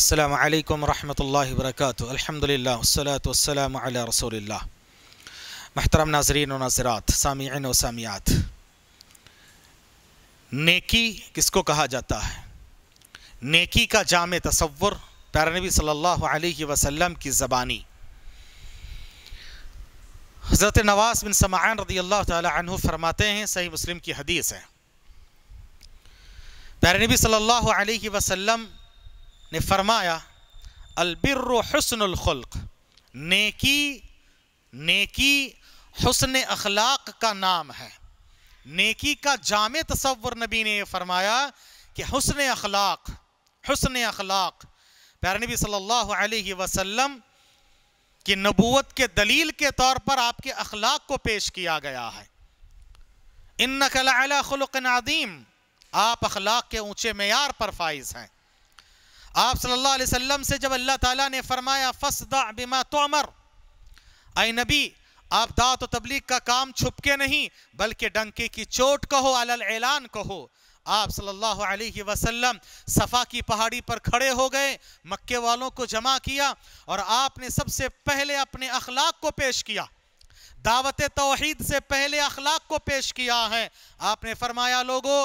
അസ്സാം വലൈക്കും വരഹമത്തല്ലാഹി വർക്കാത്തു അലഹമുല്ല വസ്സലാത്തു വസ്സലാം അല റസൂലില്ല महतरम नाजरीन नाजरात सामीन व सामियात नेकी किसको कहा जाता है नेकी का जाम तस्वुर प्यारनबी सल्लल्लाहु अलैहि वसल्लम की ज़बानी हज़रत नवाज बिन समायन रदी अल्लाह तहु फरमाते हैं सही मुस्लिम की हदीस है प्यारनबी सल्लल्लाहु अलैहि वसल्लम ने फरमाया अलबिर हसनखल्क नेकी नेकी हसन अखलाक का नाम है नेकी का जाम तस्वर नबी ने यह फरमाया कि हसन अखलाक हसन अखलाक प्यार नबी सल्लल्लाहु अलैहि वसल्लम की नबूत के दलील के तौर पर आपके अखलाक को पेश किया गया है इन नकला खलुक नदीम आप अखलाक के ऊँचे मैार पर फाइज हैं आप सल्लल्लाहु अलैहि वसल्लम से जब अल्लाह ताला ने फरमाया फसदा बिमा तो अमर आई नबी आप दात तबलीग का काम छुपके नहीं बल्कि डंके की चोट कहो अलल ऐलान कहो आप सल्लल्लाहु अलैहि वसल्लम सफ़ा की पहाड़ी पर खड़े हो गए मक्के वालों को जमा किया और आपने सबसे पहले अपने अखलाक को पेश किया दावत तोहद से पहले अखलाक को पेश किया है आपने फरमाया लोगो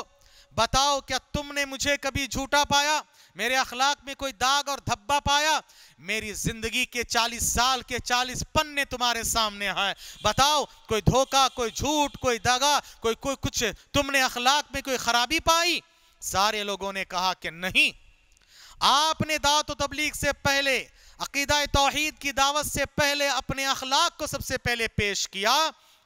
बताओ क्या तुमने मुझे कभी झूठा पाया मेरे अखलाक में कोई दाग और धब्बा पाया मेरी जिंदगी के चालीस साल के चालीस पन्ने तुम्हारे सामने हैं बताओ कोई धोखा कोई झूठ कोई दगा कोई कोई कुछ तुमने अखलाक में कोई खराबी पाई सारे लोगों ने कहा कि नहीं आपने दावत तबलीग से पहले अकीदा तोहहीद की दावत से पहले अपने अखलाक को सबसे पहले पेश किया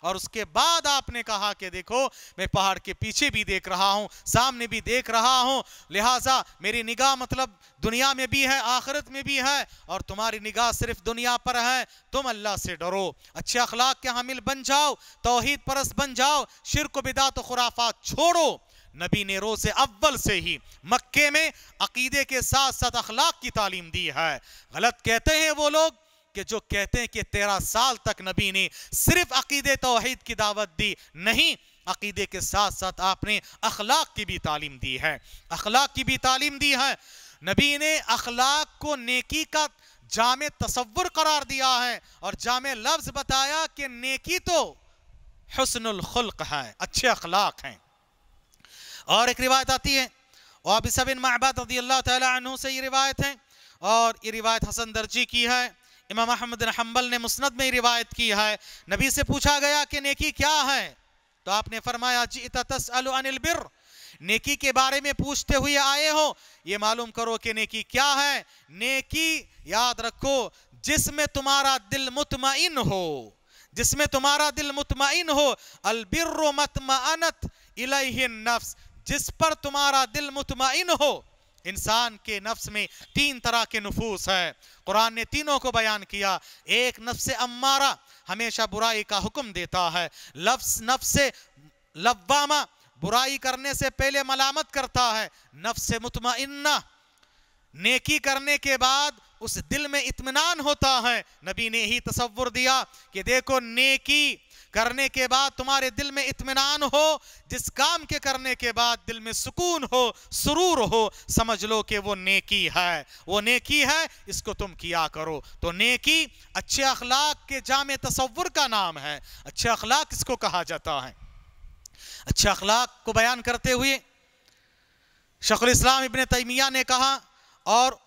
और उसके बाद आपने कहा कि देखो मैं पहाड़ के पीछे भी देख रहा हूँ सामने भी देख रहा हूँ लिहाजा मेरी निगाह मतलब दुनिया में भी है आखिरत में भी है और तुम्हारी निगाह सिर्फ दुनिया पर है तुम अल्लाह से डरो अच्छे अखलाक के हामिल बन जाओ तोहहीद परस बन जाओ शिरक बिदा तो खुराफा छोड़ो नबी ने रोज़ अव्वल से ही मक्के में अकीदे के साथ साथ अखलाक की तालीम दी है गलत कहते हैं वो लोग कि जो कहते हैं कि तेरह साल तक नबी ने सिर्फ अकीद तोहहीद की दावत दी नहीं अकीदे के साथ साथ आपने अखलाक की भी तालीम दी है अखलाक की भी तालीम दी है नबी ने अखलाक को नेकी का जाम तस्वुर करार दिया है और जाम लफ्ज बताया कि नेकी तो हसनखल्क है अच्छे अखलाक हैं और एक रिवायत आती है और बिन महबाद अल्लाह तु से ये रिवायत है और ये रिवायत हसन दर्जी की है इमाम अहमद हम्बल ने मुस्नद में ही रिवायत की है नबी से पूछा गया कि नेकी क्या है तो आपने फरमाया जी तस अनिल बिर नेकी के बारे में पूछते हुए आए हो ये मालूम करो कि नेकी क्या है नेकी याद रखो जिसमें तुम्हारा दिल मुतमिन हो जिसमें तुम्हारा दिल मुतमिन हो अलबिर मतमत इलह नफ्स जिस पर तुम्हारा दिल मुतमिन हो इंसान के नफ्स में तीन तरह के नफूस है कुरान ने तीनों को बयान किया एक नफ्स अम्मारा हमेशा बुराई का हुक्म देता है लफ्स नफ्स लवामा बुराई करने से पहले मलामत करता है नफ्स मुतमइन्ना नेकी करने के बाद उस दिल में इतमान होता है नबी ने ही तस्वुर दिया कि देखो नेकी करने के बाद तुम्हारे दिल में इत्मीनान हो जिस काम के करने के बाद दिल में सुकून हो सुरूर हो समझ लो कि वो नेकी है वो नेकी है इसको तुम किया करो तो नेकी अच्छे अखलाक के जाम तस्वुर का नाम है अच्छे अखलाक इसको कहा जाता है अच्छे अखलाक को बयान करते हुए शखल इस्लाम इबन तैमिया ने कहा और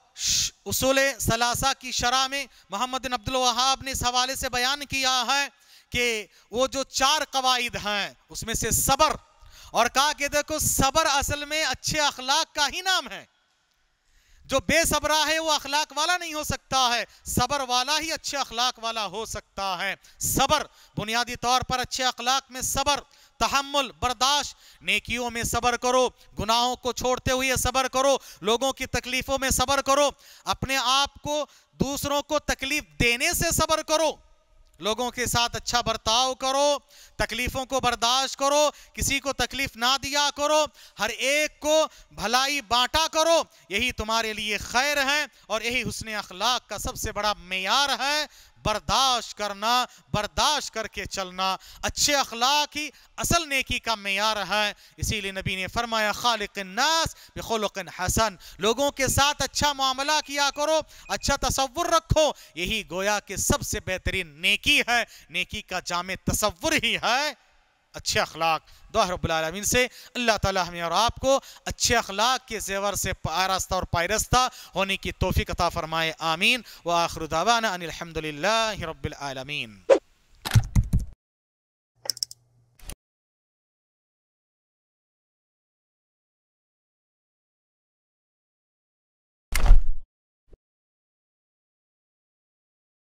उसूल सलासा की शरा में मोहम्मद अब्दुल वहाब ने इस हवाले से बयान किया है के वो जो चार कवायद हैं उसमें से सबर और कहा कि देखो सबर असल में अच्छे अखलाक का ही नाम है जो बेसबरा है वो अखलाक वाला नहीं हो सकता है सबर वाला ही अच्छे अखलाक वाला हो सकता है सबर बुनियादी तौर पर अच्छे अखलाक में सबर तहमुल बर्दाश्त नेकियों में सबर करो गुनाहों को छोड़ते हुए सबर करो लोगों की तकलीफ़ों में सबर करो अपने आप को दूसरों को तकलीफ देने से सबर करो लोगों के साथ अच्छा बर्ताव करो तकलीफ़ों को बर्दाश्त करो किसी को तकलीफ़ ना दिया करो हर एक को भलाई बांटा करो यही तुम्हारे लिए खैर है और यही हुसन अखलाक का सबसे बड़ा मैार है बर्दाश्त करना बर्दाश्त करके चलना अच्छे अखलाक ही असल नेकी का मैार है इसीलिए नबी ने फरमाया खालिक नास बखलक हसन लोगों के साथ अच्छा मामला किया करो अच्छा तस्वुर रखो यही गोया के सबसे बेहतरीन नेकी है नेकी का जाम तस्वुर ही है अच्छे अखलाक दुआ से अल्लाह ताला हमें और आपको अच्छे अखलाक के जेवर से आरास्ता और पायरस्ता होने की तोफ़ी कता फ़रमाए आमीन व आखरुदावाना अनिलहमदिल्ला रबालमीन